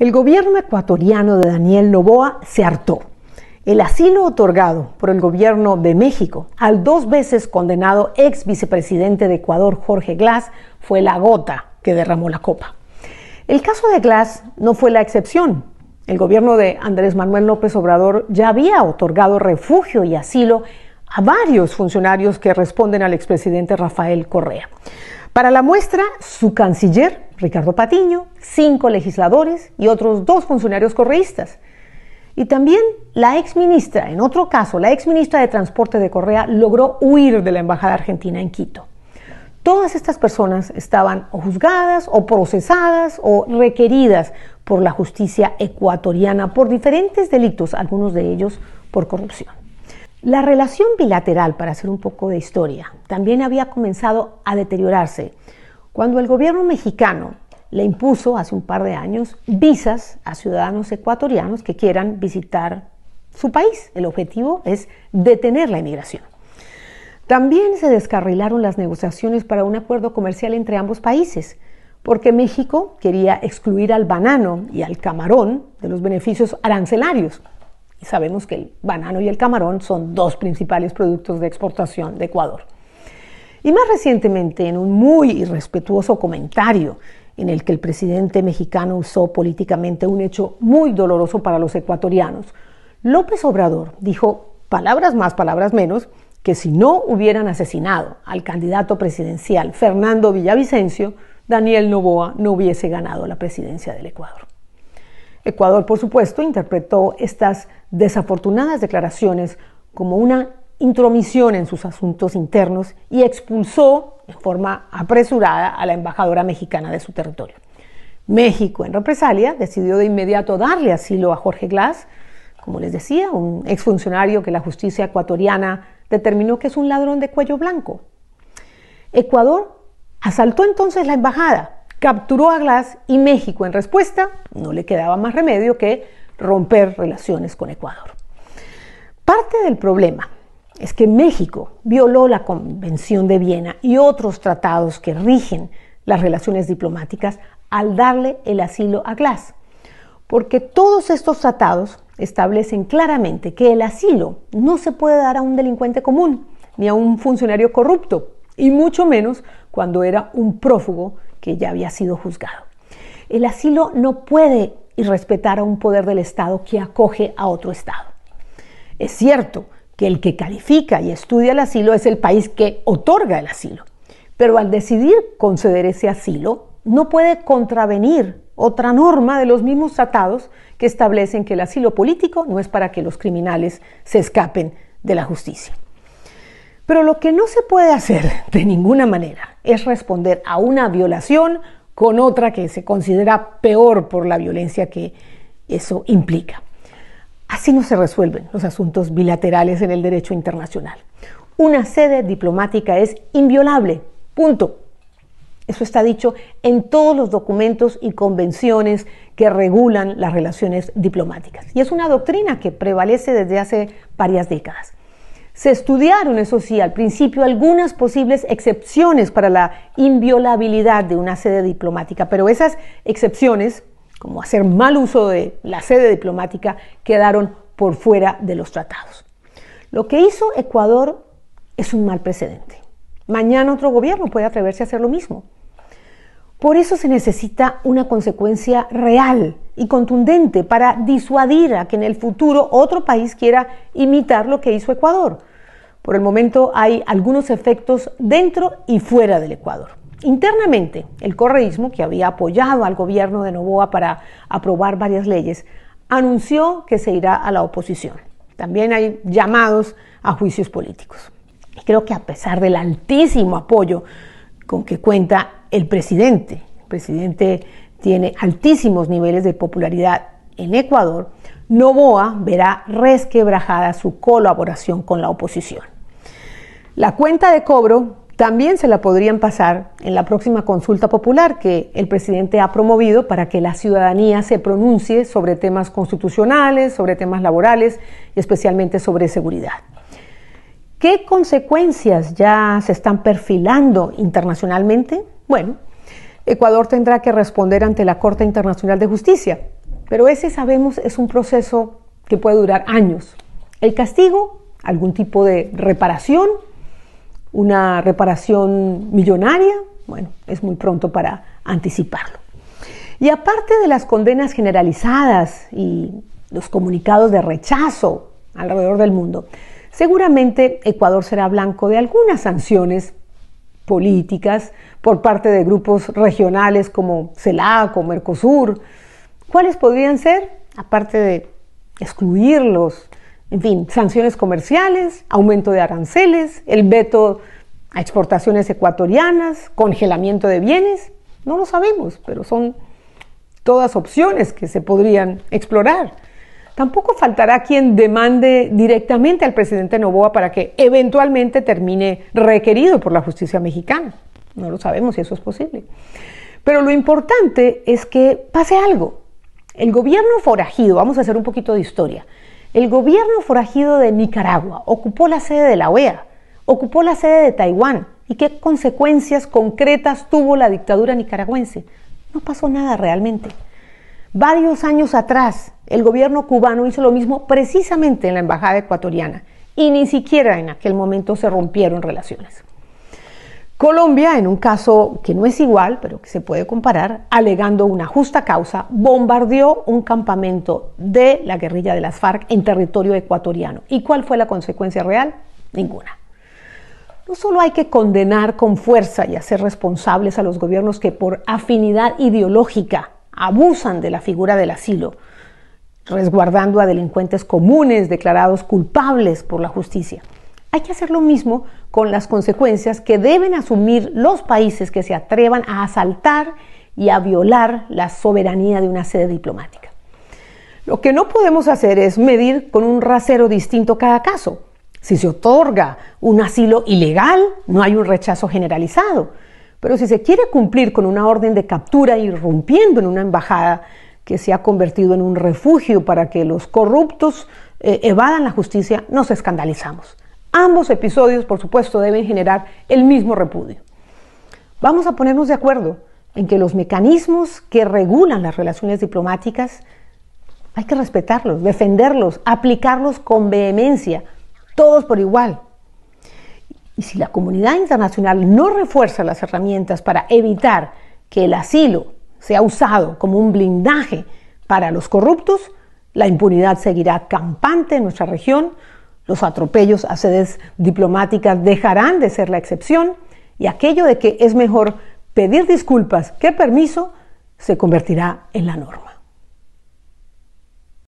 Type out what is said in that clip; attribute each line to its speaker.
Speaker 1: El gobierno ecuatoriano de Daniel Noboa se hartó. El asilo otorgado por el gobierno de México al dos veces condenado ex vicepresidente de Ecuador Jorge Glass fue la gota que derramó la copa. El caso de Glass no fue la excepción. El gobierno de Andrés Manuel López Obrador ya había otorgado refugio y asilo a varios funcionarios que responden al expresidente Rafael Correa. Para la muestra, su canciller, Ricardo Patiño, cinco legisladores y otros dos funcionarios correístas. Y también la exministra, en otro caso, la exministra de Transporte de Correa logró huir de la Embajada Argentina en Quito. Todas estas personas estaban o juzgadas o procesadas o requeridas por la justicia ecuatoriana por diferentes delitos, algunos de ellos por corrupción. La relación bilateral, para hacer un poco de historia, también había comenzado a deteriorarse cuando el gobierno mexicano le impuso hace un par de años visas a ciudadanos ecuatorianos que quieran visitar su país. El objetivo es detener la inmigración. También se descarrilaron las negociaciones para un acuerdo comercial entre ambos países, porque México quería excluir al banano y al camarón de los beneficios arancelarios sabemos que el banano y el camarón son dos principales productos de exportación de Ecuador. Y más recientemente, en un muy irrespetuoso comentario en el que el presidente mexicano usó políticamente un hecho muy doloroso para los ecuatorianos, López Obrador dijo, palabras más, palabras menos, que si no hubieran asesinado al candidato presidencial Fernando Villavicencio, Daniel Novoa no hubiese ganado la presidencia del Ecuador. Ecuador, por supuesto, interpretó estas desafortunadas declaraciones como una intromisión en sus asuntos internos y expulsó en forma apresurada a la embajadora mexicana de su territorio. México, en represalia, decidió de inmediato darle asilo a Jorge Glass, como les decía, un exfuncionario que la justicia ecuatoriana determinó que es un ladrón de cuello blanco. Ecuador asaltó entonces la embajada Capturó a Glass y México en respuesta no le quedaba más remedio que romper relaciones con Ecuador. Parte del problema es que México violó la Convención de Viena y otros tratados que rigen las relaciones diplomáticas al darle el asilo a Glass, porque todos estos tratados establecen claramente que el asilo no se puede dar a un delincuente común, ni a un funcionario corrupto, y mucho menos cuando era un prófugo que ya había sido juzgado. El asilo no puede irrespetar a un poder del Estado que acoge a otro Estado. Es cierto que el que califica y estudia el asilo es el país que otorga el asilo, pero al decidir conceder ese asilo, no puede contravenir otra norma de los mismos tratados que establecen que el asilo político no es para que los criminales se escapen de la justicia. Pero lo que no se puede hacer de ninguna manera es responder a una violación con otra que se considera peor por la violencia que eso implica. Así no se resuelven los asuntos bilaterales en el derecho internacional. Una sede diplomática es inviolable, punto. Eso está dicho en todos los documentos y convenciones que regulan las relaciones diplomáticas. Y es una doctrina que prevalece desde hace varias décadas. Se estudiaron, eso sí, al principio algunas posibles excepciones para la inviolabilidad de una sede diplomática, pero esas excepciones, como hacer mal uso de la sede diplomática, quedaron por fuera de los tratados. Lo que hizo Ecuador es un mal precedente. Mañana otro gobierno puede atreverse a hacer lo mismo. Por eso se necesita una consecuencia real y contundente para disuadir a que en el futuro otro país quiera imitar lo que hizo Ecuador. Por el momento hay algunos efectos dentro y fuera del Ecuador. Internamente, el correísmo, que había apoyado al gobierno de Novoa para aprobar varias leyes, anunció que se irá a la oposición. También hay llamados a juicios políticos. Y Creo que a pesar del altísimo apoyo con que cuenta el presidente, el presidente tiene altísimos niveles de popularidad en Ecuador, Novoa verá resquebrajada su colaboración con la oposición. La cuenta de cobro también se la podrían pasar en la próxima consulta popular que el presidente ha promovido para que la ciudadanía se pronuncie sobre temas constitucionales, sobre temas laborales y especialmente sobre seguridad. ¿Qué consecuencias ya se están perfilando internacionalmente? Bueno, Ecuador tendrá que responder ante la Corte Internacional de Justicia, pero ese sabemos es un proceso que puede durar años. El castigo, algún tipo de reparación una reparación millonaria, bueno, es muy pronto para anticiparlo. Y aparte de las condenas generalizadas y los comunicados de rechazo alrededor del mundo, seguramente Ecuador será blanco de algunas sanciones políticas por parte de grupos regionales como CELAC o Mercosur. ¿Cuáles podrían ser? Aparte de excluirlos en fin, sanciones comerciales, aumento de aranceles, el veto a exportaciones ecuatorianas, congelamiento de bienes, no lo sabemos, pero son todas opciones que se podrían explorar. Tampoco faltará quien demande directamente al presidente Novoa para que eventualmente termine requerido por la justicia mexicana. No lo sabemos si eso es posible. Pero lo importante es que pase algo. El gobierno forajido, vamos a hacer un poquito de historia, el gobierno forajido de Nicaragua ocupó la sede de la OEA, ocupó la sede de Taiwán. ¿Y qué consecuencias concretas tuvo la dictadura nicaragüense? No pasó nada realmente. Varios años atrás, el gobierno cubano hizo lo mismo precisamente en la embajada ecuatoriana y ni siquiera en aquel momento se rompieron relaciones. Colombia, en un caso que no es igual, pero que se puede comparar, alegando una justa causa, bombardeó un campamento de la guerrilla de las FARC en territorio ecuatoriano. ¿Y cuál fue la consecuencia real? Ninguna. No solo hay que condenar con fuerza y hacer responsables a los gobiernos que por afinidad ideológica abusan de la figura del asilo, resguardando a delincuentes comunes declarados culpables por la justicia hay que hacer lo mismo con las consecuencias que deben asumir los países que se atrevan a asaltar y a violar la soberanía de una sede diplomática. Lo que no podemos hacer es medir con un rasero distinto cada caso. Si se otorga un asilo ilegal, no hay un rechazo generalizado. Pero si se quiere cumplir con una orden de captura irrumpiendo en una embajada que se ha convertido en un refugio para que los corruptos eh, evadan la justicia, nos escandalizamos. Ambos episodios, por supuesto, deben generar el mismo repudio. Vamos a ponernos de acuerdo en que los mecanismos que regulan las relaciones diplomáticas hay que respetarlos, defenderlos, aplicarlos con vehemencia, todos por igual. Y si la comunidad internacional no refuerza las herramientas para evitar que el asilo sea usado como un blindaje para los corruptos, la impunidad seguirá campante en nuestra región los atropellos a sedes diplomáticas dejarán de ser la excepción y aquello de que es mejor pedir disculpas que permiso se convertirá en la norma.